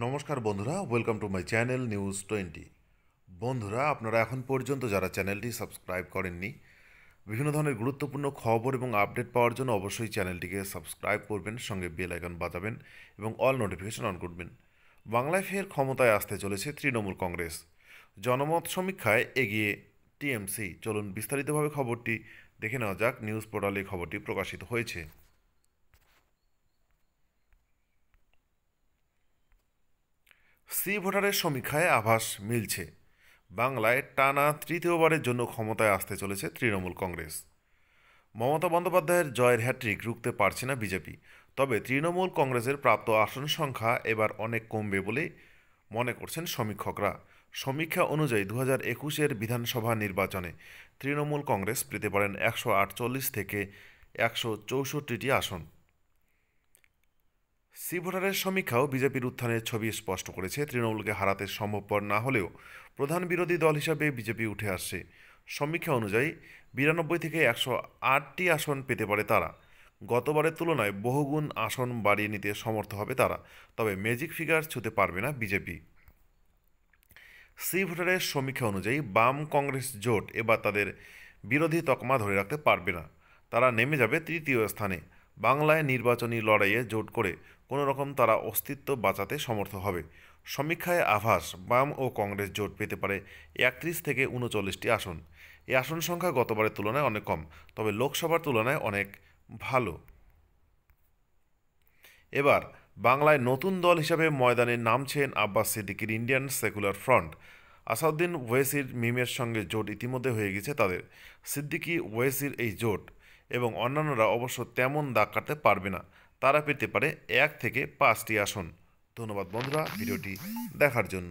নমস্কার বন্ধুরা welcome to my channel news twenty বন্ধুরা আপনারা এখন পর্যন্ত যারা চ্যানেলটি সাবস্ক্রাইব করেননি বিভিন্ন ধরনের গুরুত্বপূর্ণ খবর এবং আপডেট পাওয়ার জন্য অবশ্যই চ্যানেলটিকে সাবস্ক্রাইব করবেন সঙ্গে বেল আইকন বাজাবেন এবং অল নোটিফিকেশন অন করবেন বাংলায় ফের ক্ষমতায় আসতে চলেছে তৃণমূল কংগ্রেস জনমত সমীক্ষায় এগিয়ে টিএমসি চলুন বিস্তারিতভাবে খবরটি দেখে নেওয়া যাক নিউজ পোর্টালে খবরটি প্রকাশিত হয়েছে স্ত্রী ভোটারের সমীক্ষায় আভাস মিলছে বাংলায় টানা তৃতীয়বারের জন্য ক্ষমতায় আসতে চলেছে তৃণমূল কংগ্রেস মমতা বন্দ্যোপাধ্যায়ের জয়ের হ্যাট্রিক রুখতে পারছে না বিজেপি তবে তৃণমূল কংগ্রেসের প্রাপ্ত আসন সংখ্যা এবার অনেক কমবে বলে মনে করছেন সমীক্ষকরা সমীক্ষা অনুযায়ী দু হাজার একুশের বিধানসভা নির্বাচনে তৃণমূল কংগ্রেস পেতে পারেন একশো আটচল্লিশ থেকে একশো চৌষট্টিটি আসন সি ভোটারের সমীক্ষাও বিজেপির উত্থানের ছবি স্পষ্ট করেছে তৃণমূলকে হারাতে সম্ভবপর না হলেও প্রধান বিরোধী দল হিসাবে বিজেপি উঠে আসছে সমীক্ষা অনুযায়ী বিরানব্বই থেকে একশো আটটি আসন পেতে পারে তারা গতবারের তুলনায় বহুগুণ আসন বাড়িয়ে নিতে সমর্থ হবে তারা তবে ম্যাজিক ফিগার ছুতে পারবে না বিজেপি সি ভোটারের সমীক্ষা অনুযায়ী বাম কংগ্রেস জোট এবার তাদের বিরোধী তকমা ধরে রাখতে পারবে না তারা নেমে যাবে তৃতীয় স্থানে বাংলায় নির্বাচনী লড়াইয়ে জোট করে কোনো রকম তারা অস্তিত্ব বাঁচাতে সমর্থ হবে সমীক্ষায় আভাস বাম ও কংগ্রেস জোট পেতে পারে একত্রিশ থেকে উনচল্লিশটি আসন এই আসন সংখ্যা গতবারের তুলনায় অনেক কম তবে লোকসভার তুলনায় অনেক ভালো এবার বাংলায় নতুন দল হিসাবে ময়দানে নামছেন আব্বাস সিদ্দিকির ইন্ডিয়ান সেকুলার ফ্রন্ট আসাউদ্দিন ওয়েসির মিমের সঙ্গে জোট ইতিমধ্যে হয়ে গেছে তাদের সিদ্দিকি ওয়েসির এই জোট এবং অন্যান্যরা অবশ্য তেমন দাগ কাটতে পারবে না তারা পেতে পারে এক থেকে পাঁচটি আসন ধন্যবাদ বন্ধুরা ভিডিওটি দেখার জন্য